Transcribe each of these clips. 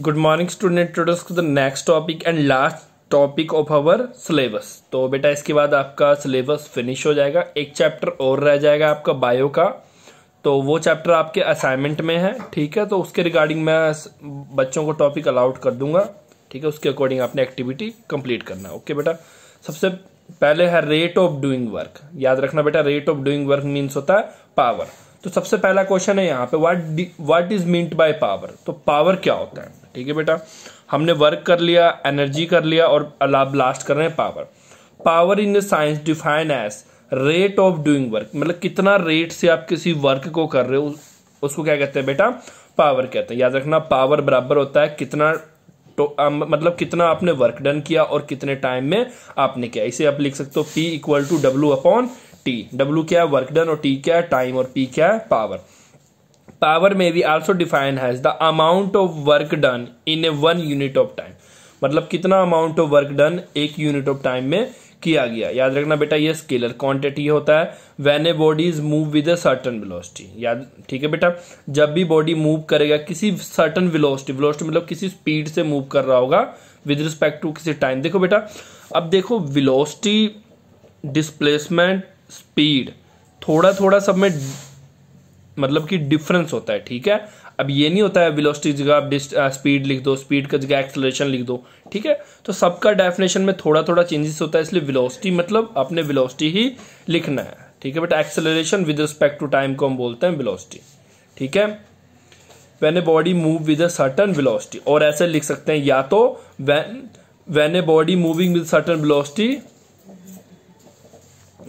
good morning student today's the next topic and last topic of our syllabus तो बेटा इसके बाद आपका सिलेबस फिनिश हो जाएगा एक चैप्टर और रह जाएगा आपका बायो का तो वो चैप्टर आपके असाइनमेंट में है ठीक है तो उसके रिगार्डिंग मैं बच्चों को टॉपिक अलाउट कर दूंगा ठीक है उसके अकॉर्डिंग आपने एक्टिविटी कंप्लीट करना है ओके बेटा सबसे पहले है रेट ऑफ डूइंग वर्क याद रखना बेटा rate of doing work means होता है पावर तो सबसे पहला क्वेश्चन है यहाँ पे what what is meant by power तो पावर क्या होता है ठीक है बेटा हमने वर्क कर लिया एनर्जी कर लिया और अलाब लास्ट कर रहे हैं power power in science define as rate of doing work मतलब कितना रेट से आप किसी वर्क को कर रहे हो उसको क्या कहते हैं बेटा पावर कहते हैं याद रखना पावर बराबर होता है कितना तो आ, मतलब कितना आपने वर्क डन किया और कितने टाइम में आपने किया इसे आप लिख सकते हो P equal to W upon T W क्या है वर्क डन और टी क्या है टाइम और पी क्या है पावर पावर में भी also define has the amount of work done in a one unit of time मतलब कितना अमाउंट ऑफ वर्क डन एक यूनिट ऑफ टाइम में किया गया याद रखना बेटा ये स्केलर क्वांटिटी होता है when a body is move with a certain velocity याद ठीक है बेटा जब भी बॉडी मूव करेगा किसी सर्टन वेलोसिटी वेलोसिटी मतलब किसी स्पीड से मूव कर रहा होगा विद रिस्पेक्ट टू किसी टाइम देखो बेटा अब देखो वेलोसिटी डिस्प्लेसमेंट स्पीड थोड़ा थोड़ा सब में मतलब कि डिफरेंस होता है ठीक है अब ये नहीं होता है वेलोसिटी जगह आप स्पीड लिख दो स्पीड का जगह एक्सलेशन लिख दो ठीक है तो सबका डेफिनेशन में थोड़ा थोड़ा चेंजेस होता है इसलिए वेलोसिटी मतलब अपने वेलोसिटी ही लिखना है ठीक है but acceleration with respect to time को हम बोलते हैं वेलोसिटी ठीक है when a body move with a certain velocity और ऐसे लिख सकते हैं या तो when a body moving with certain velocity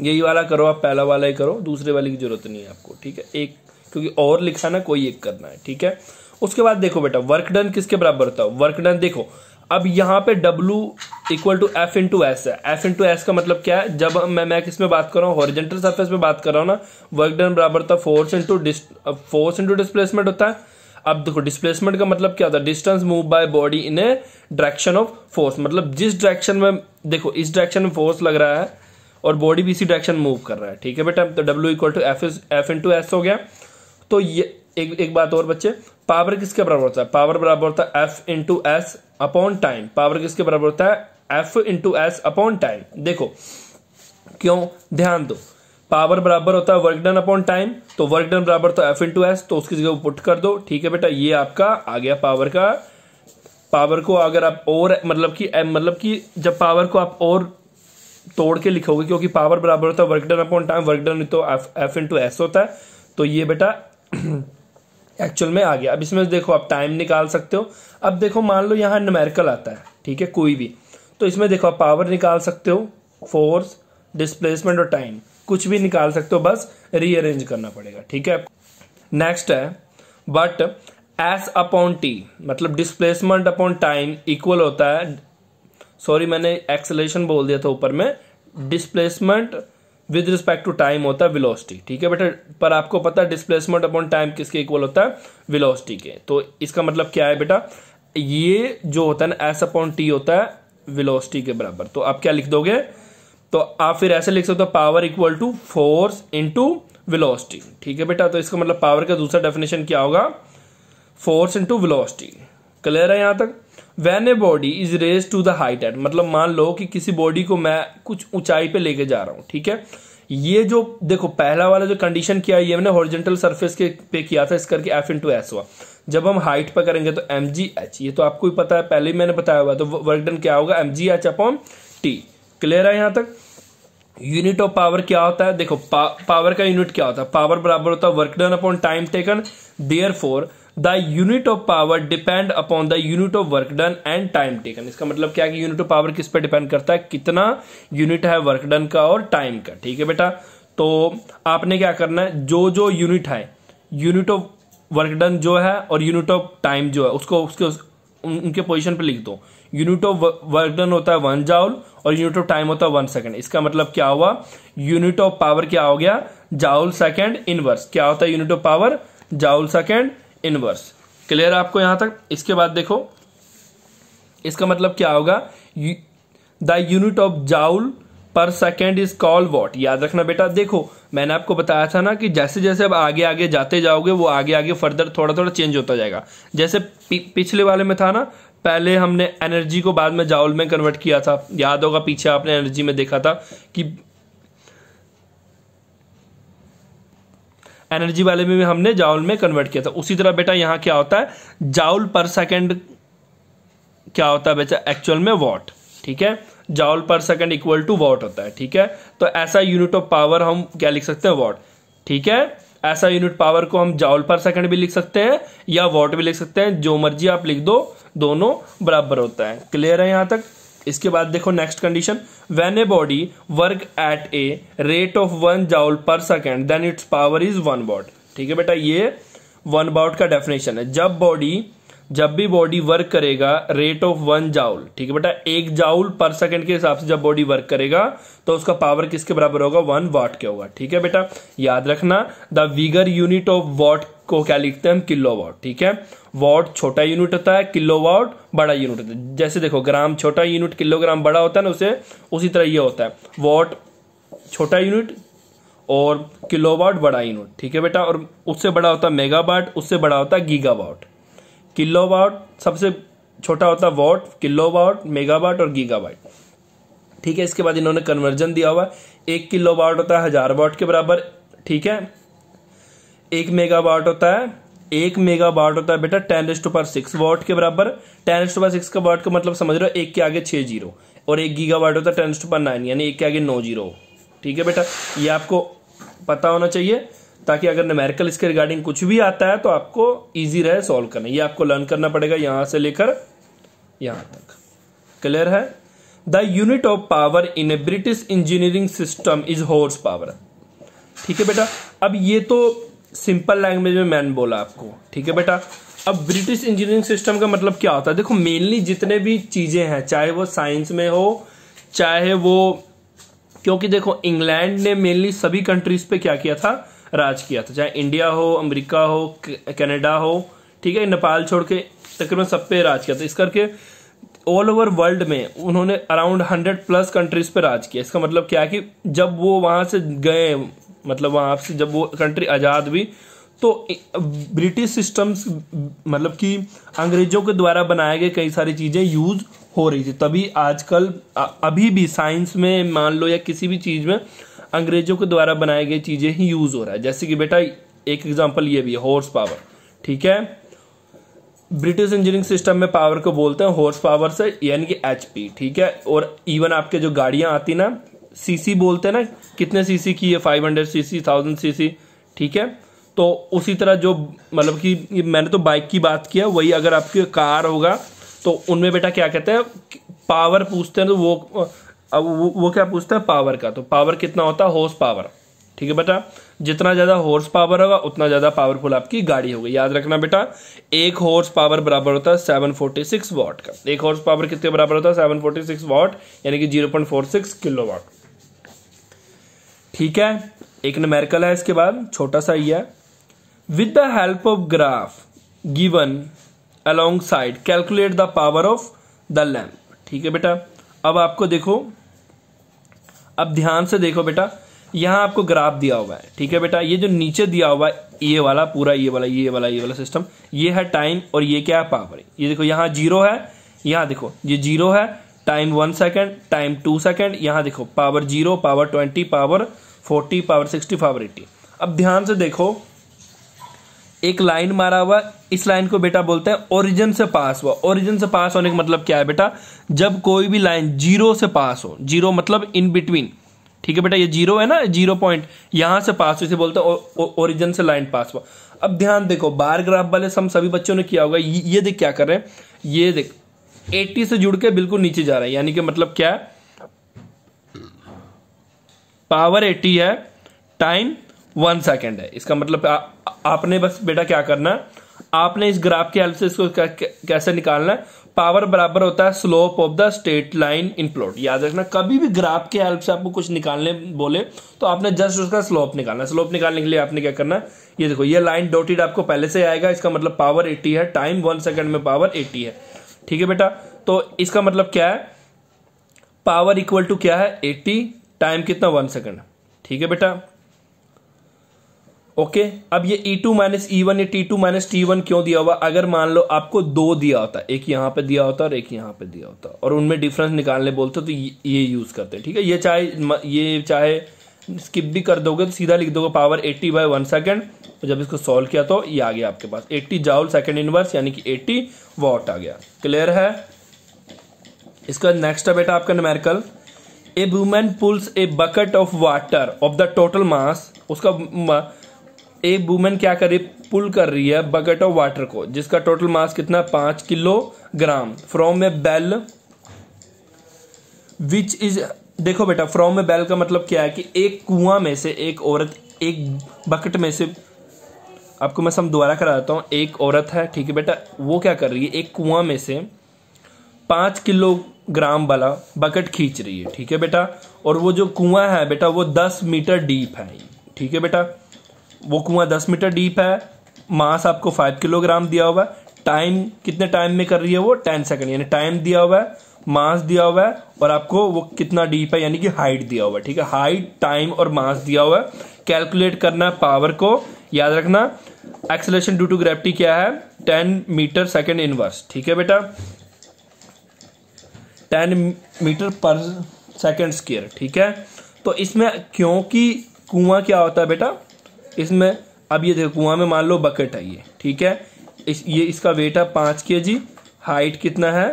यही वाला करो आप पहला वाला ही करो दूसरे वाले की जरूरत नहीं है आपको ठीक है एक क्योंकि और लिखा ना कोई एक करना है ठीक है उसके बाद देखो बेटा वर्क डन किसके बराबर होता है वर्क डन देखो अब यहाँ पे W equal to F into S है एफ इंटू एस का मतलब क्या है जब मैं मैं किस में बात कर रहा हूँ हॉरिजेंटल सरफेस में बात कर रहा हूँ ना वर्क डन बराबर था force into force into displacement होता है अब देखो डिस्प्लेसमेंट का मतलब क्या होता है distance move by body in a direction of force मतलब जिस डायरेक्शन में देखो इस डायरेक्शन में फोर्स लग रहा है और बॉडी भी इसी डायरेक्शन मूव कर रहा है ठीक है बेटा तो W equal to F F into S हो गया तो ये एक एक बात और बच्चे पावर किसके बराबर होता है पावर बराबर होता है F into S upon time power किसके बराबर होता है F into S upon time देखो क्यों ध्यान दो पावर बराबर होता है वर्क डन अपॉन टाइम तो वर्क डन बराबर तो एफ इंटू एस तो उसकी जगह पुट कर दो ठीक है बेटा ये आपका आ गया पावर का पावर को अगर आप और मतलब कि मतलब कि जब पावर को आप और तोड़ के लिखोगे क्योंकि पावर बराबर होता है work done upon time work done तो एफ इंटू एस होता है तो ये बेटा एक्चुअल में आ गया अब इसमें देखो आप टाइम निकाल सकते हो अब देखो मान लो यहाँ नमेरिकल आता है ठीक है कोई भी तो इसमें देखो आप पावर निकाल सकते हो फोर्स डिस्प्लेसमेंट और टाइम कुछ भी निकाल सकते हो बस रीअरेंज करना पड़ेगा ठीक है नेक्स्ट है बट एस अपॉन टी मतलब डिस्प्लेसमेंट अपॉन टाइम इक्वल होता है सॉरी मैंने एक्सलेशन बोल दिया था ऊपर में displacement with respect to time होता है विलोसिटी ठीक है बेटा पर आपको पता है डिस्प्लेसमेंट अपॉन टाइम किसके इक्वल होता है विलोसिटी के तो इसका मतलब क्या है बेटा ये जो होता है ना एस अपॉन टी होता है विलोसिटी के बराबर तो आप क्या लिख दोगे तो आप फिर ऐसे लिख सकते हो power equal to force into velocity ठीक है बेटा तो इसका मतलब पावर का दूसरा डेफिनेशन क्या होगा फोर्स इंटू विलोसिटी क्लियर है यहां तक when a body is raise to the height at मतलब मान लो कि किसी बॉडी को मैं कुछ ऊंचाई पे लेके जा रहा हूं ठीक है ये जो देखो पहला वाला जो कंडीशन किया ये मैंने हॉरिजेंटल सरफेस के पे किया था इस करके एफ इन टू एस हुआ जब हम हाइट पर करेंगे तो एम जी एच ये तो आपको ही पता है पहले ही मैंने बताया हुआ तो वर्क डन क्या होगा M G H upon T clear है यहां तक यूनिट ऑफ पावर क्या होता है देखो पा, पावर का यूनिट क्या होता है पावर बराबर होता है work done upon time taken therefore the unit of power depend upon the unit of work done and time taken इसका मतलब क्या है कि यूनिट ऑफ पावर किस पर डिपेंड करता है कितना यूनिट है वर्क डन का और टाइम का ठीक है बेटा तो आपने क्या करना है जो जो यूनिट है यूनिट ऑफ वर्क डन जो है और यूनिट ऑफ टाइम जो है उसको उसके उस, उन, उनके पोजिशन पर लिख दो यूनिट ऑफ वर्क डन होता है वन जाउल और यूनिट ऑफ टाइम होता है वन सेकंड इसका मतलब क्या हुआ यूनिट ऑफ पावर क्या हो गया जाउल सेकंड इनवर्स क्या होता है unit of power joule second inverse clear आपको यहां तक इसके बाद देखो इसका मतलब क्या होगा the unit of joule per second is call watt याद रखना बेटा देखो मैंने आपको बताया था ना कि जैसे जैसे अब आगे आगे जाते जाओगे वो आगे आगे फर्दर थोड़ा थोड़ा चेंज होता जाएगा जैसे पिछले वाले में था ना पहले हमने एनर्जी को बाद में जाउल में कन्वर्ट किया था याद होगा पीछे आपने एनर्जी में देखा था कि एनर्जी वाले में भी हमने जाउल में कन्वर्ट किया था उसी तरह बेटा यहाँ क्या होता है जाउल पर सेकेंड क्या होता है बेटा एक्चुअल में वॉट ठीक है joule per second equal to what होता है ठीक है तो ऐसा यूनिट ऑफ पावर हम क्या लिख सकते हैं वॉट ठीक है ऐसा यूनिट पावर को हम जाउल पर सेकंड भी लिख सकते हैं या वॉट भी लिख सकते हैं जो मर्जी आप लिख दो दोनों बराबर होता है क्लियर है यहां तक इसके बाद देखो next condition when a body work at a rate of one joule per second then its power is one watt ठीक है बेटा ये वन बॉट का डेफिनेशन है जब बॉडी जब भी बॉडी वर्क करेगा रेट ऑफ वन जाउल ठीक है बेटा एक जाउल पर सेकंड के हिसाब से जब बॉडी वर्क करेगा तो उसका पावर किसके बराबर होगा वन वाट के होगा ठीक है बेटा याद रखना the bigger unit of watt को क्या लिखते हैं हम किलो वाट ठीक है वॉट छोटा यूनिट होता है किलो वाट बड़ा यूनिट होता है जैसे देखो ग्राम छोटा यूनिट किलोग्राम बड़ा होता है ना उसे उसी तरह यह होता है वॉट छोटा यूनिट और किलोवाट बड़ा यूनिट ठीक है बेटा और उससे बड़ा होता है मेगावाट उससे बड़ा होता है गीगावाट किलोवाट सबसे छोटा होता है वॉट किलोवाट मेगावाट और गीगावाट ठीक है इसके बाद इन्होंने कन्वर्जन दिया हुआ एक किलो वाट होता है हजार वाट के बराबर ठीक है एक मेगा वाट होता है एक मेगा वाट होता है बेटा ten S to six watt के बराबर टेन एस टू सिक्स का वाट का मतलब समझ रहे हो एक के आगे छह जीरो और एक गीगा वाट होता है टेन एस टू नाइन यानी एक के आगे नौ जीरो ठीक है बेटा ये आपको पता होना चाहिए ताकि अगर न्यूमेरिकल इसके रिगार्डिंग कुछ भी आता है तो आपको ईजी रहे सॉल्व करना ये आपको लर्न करना पड़ेगा यहां से लेकर यहां तक क्लियर है the unit of power in a British engineering system is horse power ठीक है बेटा अब ये तो सिंपल लैंग्वेज में मैंने बोला आपको ठीक है बेटा अब ब्रिटिश इंजीनियरिंग सिस्टम का मतलब क्या होता है देखो मेनली जितने भी चीज़ें हैं चाहे वो साइंस में हो चाहे वो क्योंकि देखो इंग्लैंड ने मेनली सभी कंट्रीज पे क्या किया था राज किया था चाहे इंडिया हो अमेरिका हो कनाडा हो ठीक है नेपाल छोड़ के तकरीबन सब पे राज किया था इस करके ऑल ओवर वर्ल्ड में उन्होंने अराउंड हंड्रेड प्लस कंट्रीज पे राज किया इसका मतलब क्या है कि जब वो वहाँ से गए मतलब वहाँ से जब वो कंट्री आज़ाद हुई तो ब्रिटिश सिस्टम्स मतलब कि अंग्रेजों के द्वारा बनाए गए कई सारी चीज़ें यूज़ हो रही थी तभी आजकल अभी भी साइंस में मान लो या किसी भी चीज़ में अंग्रेजों के द्वारा बनाई गई चीज़ें ही यूज़ हो रहा है जैसे कि बेटा एक एग्जाम्पल ये भी है हॉर्स पावर ठीक है ब्रिटिश इंजीनियरिंग सिस्टम में पावर को बोलते हैं हॉर्स पावर से यानी कि एच ठीक है और इवन आपके जो गाड़ियां आती ना सीसी बोलते हैं ना कितने सीसी की है five hundred CC thousand CC ठीक है तो उसी तरह जो मतलब कि मैंने तो बाइक की बात किया वही अगर आपकी कार होगा तो उनमें बेटा क्या कहते हैं पावर पूछते हैं तो वो अब वो, वो क्या पूछता है पावर का तो पावर कितना होता है हॉर्स पावर ठीक है बेटा जितना ज़्यादा हॉर्स पावर होगा उतना ज़्यादा पावरफुल आपकी गाड़ी होगी याद रखना बेटा एक हॉर्स पावर बराबर होता है सेवन फोर्टी सिक्स वॉट का एक हॉर्स पावर कितने बराबर होता है सेवन फोर्टी सिक्स वॉट यानी कि zero point four six kilo watt ठीक है एक नमेरिकल है इसके बाद छोटा सा ही है with the help of graph given along side calculate the power of the lamp ठीक है बेटा अब आपको देखो अब ध्यान से देखो बेटा यहां आपको ग्राफ दिया हुआ है ठीक है बेटा ये जो नीचे दिया हुआ है ये वाला पूरा ये वाला ये वाला ये वाला सिस्टम ये है टाइम और ये क्या है पावर ये देखो यहां जीरो है यहां देखो ये जीरो है time one second time two second यहां देखो power zero power twenty power forty power sixty power eighty अब ध्यान से देखो एक लाइन मारा हुआ इस लाइन को बेटा बोलते हैं ओरिजिन से पास हुआ ओरिजिन से पास होने का मतलब क्या है बेटा जब कोई भी लाइन जीरो से पास हो जीरो मतलब इन बिटवीन ठीक है बेटा ये जीरो है ना जीरो पॉइंट यहां से पास हो इसे बोलते हैं ओरिजिन से लाइन पास हुआ अब ध्यान देखो बार ग्राफ वाले सम सभी बच्चों ने किया होगा ये देख क्या कर रहे हैं ये देख एटी से जुड़ के बिल्कुल नीचे जा रहा है यानी कि मतलब क्या है पावर एटी है टाइम वन सेकेंड है इसका मतलब आ, आपने बस बेटा क्या करना आपने इस ग्राफ के हेल्प से इसको कैसे निकालना है पावर बराबर होता है slope of the straight line in plot याद रखना कभी भी ग्राफ के हेल्प से आपको कुछ निकालने बोले तो आपने जस्ट उसका स्लोप निकालना स्लोप निकालने के लिए आपने क्या करना ये देखो ये लाइन डोटेड आपको पहले से आएगा इसका मतलब पावर एट्टी है टाइम वन सेकेंड में पावर एट्टी है ठीक है बेटा तो इसका मतलब क्या है पावर इक्वल टू क्या है एट्टी टाइम कितना वन सेकेंड ठीक है बेटा ओके अब ये E two minus E one या T two minus T one क्यों दिया हुआ अगर मान लो आपको दो दिया होता एक यहाँ पे दिया होता और एक यहाँ पे दिया होता और उनमें डिफरेंस निकालने बोलते तो ये यूज करते ठीक है ये चाहे ये चाहे स्किप भी कर दोगे तो सीधा लिख दोगे पावर 80 बाय वन सेकेंड तो जब इसको सॉल्व किया तो ये आ गया आपके पास 80 जाउल सेकेंड इनवर्स यानी कि 80 वॉट आ गया क्लियर है इसका नेक्स्ट है बेटा आपका numerical a women pulls a bucket of water of the total mass उसका एक वुमेन क्या कर रही है पुल कर रही है बकेट ऑफ वाटर को जिसका टोटल मास कितना पांच kilogram from a bell which is देखो बेटा फ्रॉम ए बेल का मतलब क्या है कि एक कुआं में से एक औरत एक बकेट में से आपको मैं सब दोबारा करा देता हूँ एक औरत है ठीक है बेटा वो क्या कर रही है एक कुआं में से किलो किलोग्राम वाला बकेट खींच रही है ठीक है बेटा और वो जो कुआं है बेटा वो दस मीटर डीप है ठीक है बेटा वो कुआं दस मीटर डीप है मास आपको फाइव किलोग्राम दिया हुआ है टाइम कितने टाइम में कर रही है वो टेन सेकंड यानी टाइम दिया हुआ है मास दिया हुआ है और आपको वो कितना डीप है यानी कि हाइट दिया हुआ है ठीक है हाइट टाइम और मास दिया हुआ है कैलकुलेट करना है पावर को याद रखना एक्सलेशन ड्यू टू ग्रेविटी क्या है टेन मीटर सेकेंड इनवर्स ठीक है बेटा ten metre per second square ठीक है तो इसमें क्योंकि कुआं क्या होता है बेटा इसमें अब ये देखो कुआं में मान लो बकेट है ये ठीक है इस ये इसका वेट है पाँच के जी हाइट कितना है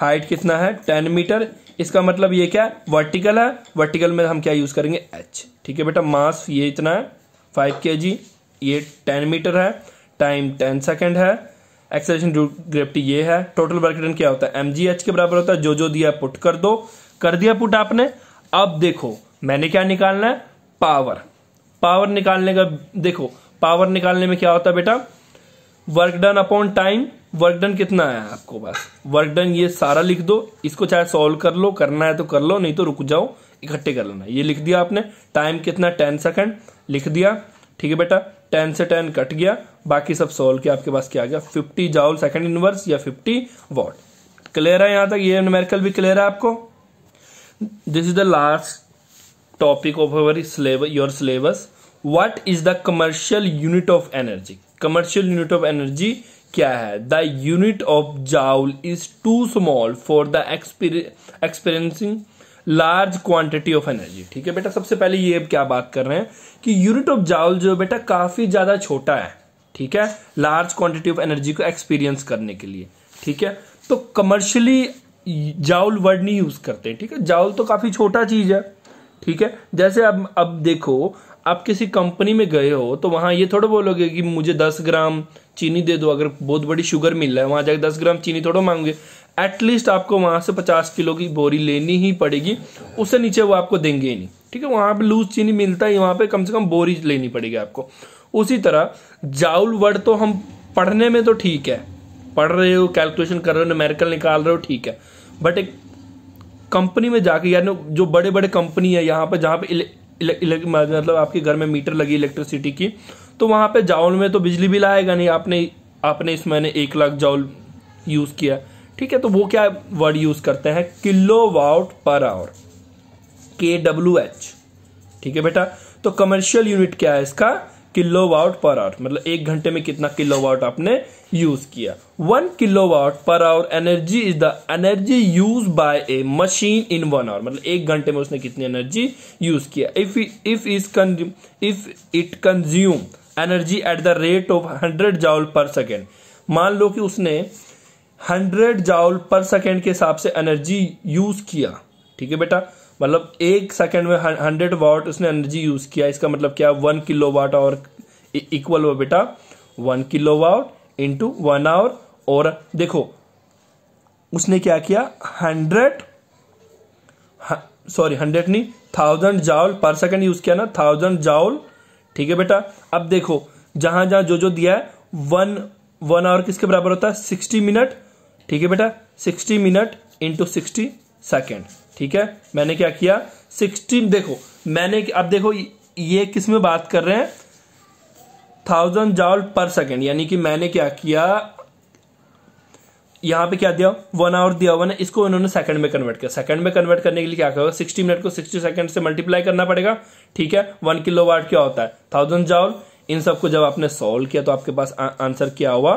हाइट कितना है टेन मीटर इसका मतलब ये क्या है वर्टिकल है वर्टिकल में हम क्या यूज़ करेंगे एच ठीक है बेटा मास ये इतना है फाइव के जी ये टेन मीटर है टाइम टेन सेकेंड है एक्सेलेशन ग्रेविटी ये है टोटल वर्क डन क्या होता है एम जी एच के बराबर होता है जो जो दिया पुट कर दो कर दिया पुट आपने अब देखो मैंने क्या निकालना है पावर पावर निकालने का देखो पावर निकालने में क्या होता है बेटा work done upon time work done कितना आया आपको पास वर्क डन ये सारा लिख दो इसको चाहे सॉल्व कर लो करना है तो कर लो नहीं तो रुक जाओ इकट्ठे कर लेना ये लिख दिया आपने टाइम कितना टेन सेकेंड लिख दिया ठीक है बेटा टेन से टेन कट गया बाकी सब सॉल्व किया आपके पास क्या आ गया फिफ्टी जाउल सेकेंड इनवर्स या फिफ्टी वॉट क्लियर है यहां तक ये न्यूमेरिकल भी क्लियर है आपको this is the last topic of our your syllabus what is the commercial unit of energy commercial unit of energy क्या है the unit of joule is too small for the experiencing large quantity of energy ठीक है बेटा सबसे पहले ये क्या बात कर रहे हैं कि यूनिट ऑफ जाउल जो बेटा काफी ज्यादा छोटा है ठीक है लार्ज क्वांटिटी ऑफ एनर्जी को एक्सपीरियंस करने के लिए ठीक है तो कमर्शियली जाउल वर्ड नहीं यूज करते ठीक है जाउल तो काफी छोटा चीज है ठीक है जैसे अब अब देखो आप किसी कंपनी में गए हो तो वहां ये थोड़ा बोलोगे कि मुझे दस ग्राम चीनी दे दो अगर बहुत बड़ी शुगर मिल रहा है वहां जाके दस ग्राम चीनी थोड़ा मांगोगे एटलीस्ट आपको वहां से पचास किलो की बोरी लेनी ही पड़ेगी उससे नीचे वो आपको देंगे ही नहीं ठीक है वहां पर लूज चीनी मिलता है वहां पर कम से कम बोरी लेनी पड़ेगी आपको उसी तरह जाउल वर्ड तो हम पढ़ने में तो ठीक है पढ़ रहे हो कैलकुलेशन कर रहे हो न्यूमेरिकल निकाल रहे हो ठीक है बट एक कंपनी में जाके यानी जो बड़े बड़े कंपनी है यहाँ पर जहाँ पे मतलब आपके घर में मीटर लगी इलेक्ट्रिसिटी की तो वहाँ पे जाउल में तो बिजली बिल आएगा नहीं आपने आपने इस महीने एक लाख जाउल यूज़ किया ठीक है तो वो क्या वर्ड यूज़ करते हैं किलो वाउट पर आवर के डब्ल्यू एच ठीक है बेटा तो कमर्शियल यूनिट क्या है इसका किलो वाट पर आवर मतलब एक घंटे में कितना किलो वाट आपने यूज किया one kilowatt per hour energy is the energy use by a machine in one hour मतलब एक घंटे में उसने कितनी एनर्जी यूज किया if if is if it consume energy at the rate of hundred joule per second मान लो कि उसने हंड्रेड जाउल पर सेकेंड के हिसाब से एनर्जी यूज किया ठीक है बेटा मतलब एक सेकंड में हंड्रेड वाट उसने एनर्जी यूज किया इसका मतलब क्या वन किलो वाट और इक्वल हो बेटा one kilowatt into one hour और देखो उसने क्या किया हंड्रेड सॉरी हंड्रेड नहीं thousand joule per second use किया ना थाउजेंड जाउल ठीक है बेटा अब देखो जहां जहां जो जो दिया है वन वन आवर किसके बराबर होता है सिक्सटी मिनट ठीक है बेटा sixty minute into sixty second ठीक है मैंने क्या किया सिक्सटीन देखो मैंने अब देखो ये किस में बात कर रहे हैं थाउजेंड जाउल पर सेकेंड यानी कि मैंने क्या किया यहां पे क्या दिया वन आवर दिया हुआ इसको इन्होंने सेकंड में कन्वर्ट किया सेकंड में कन्वर्ट करने के लिए क्या करेगा सिक्सटी मिनट को सिक्सटी सेकंड से मल्टीप्लाई करना पड़ेगा ठीक है वन किलो वाट क्या होता है थाउजेंड जाउल इन सबको जब आपने सोल्व किया तो आपके पास आंसर क्या हुआ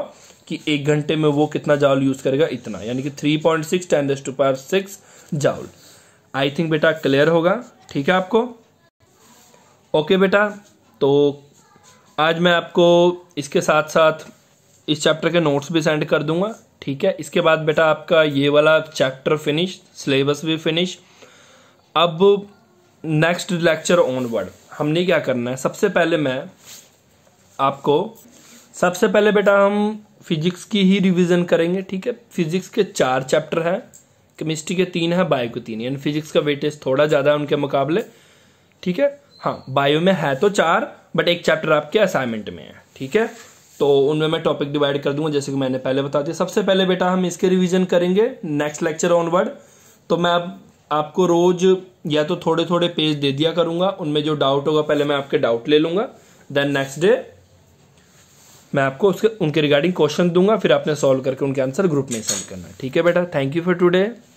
कि एक घंटे में वो कितना जाउल यूज करेगा इतना यानी कि three point six ten to power six joule I think बेटा क्लियर होगा ठीक है आपको ओके बेटा तो आज मैं आपको इसके साथ साथ इस चैप्टर के नोट्स भी सेंड कर दूंगा ठीक है इसके बाद बेटा आपका ये वाला चैप्टर फिनिश सिलेबस भी फिनिश अब नेक्स्ट लेक्चर ऑनवर्ड हमने क्या करना है सबसे पहले मैं आपको सबसे पहले बेटा हम फिजिक्स की ही रिवीजन करेंगे ठीक है फिजिक्स के चार चैप्टर हैं केमिस्ट्री के तीन है बायो के तीन यानी फिजिक्स का वेटेज थोड़ा ज़्यादा है उनके मुकाबले ठीक है हाँ बायो में है तो चार बट एक चैप्टर आपके असाइनमेंट में है ठीक है तो उनमें मैं टॉपिक डिवाइड कर दूंगा जैसे कि मैंने पहले बता दिया सबसे पहले बेटा हम इसके रिवीजन करेंगे नेक्स्ट लेक्चर ऑनवर्ड तो मैं अब आपको रोज या तो थोड़े थोड़े पेज दे दिया करूंगा उनमें जो डाउट होगा पहले मैं आपके डाउट ले लूंगा देन नेक्स्ट डे मैं आपको उसके उनके रिगार्डिंग क्वेश्चन दूंगा फिर आपने सॉल्व करके उनके आंसर ग्रुप में सेंड करना ठीक है बेटा थैंक यू फॉर टुडे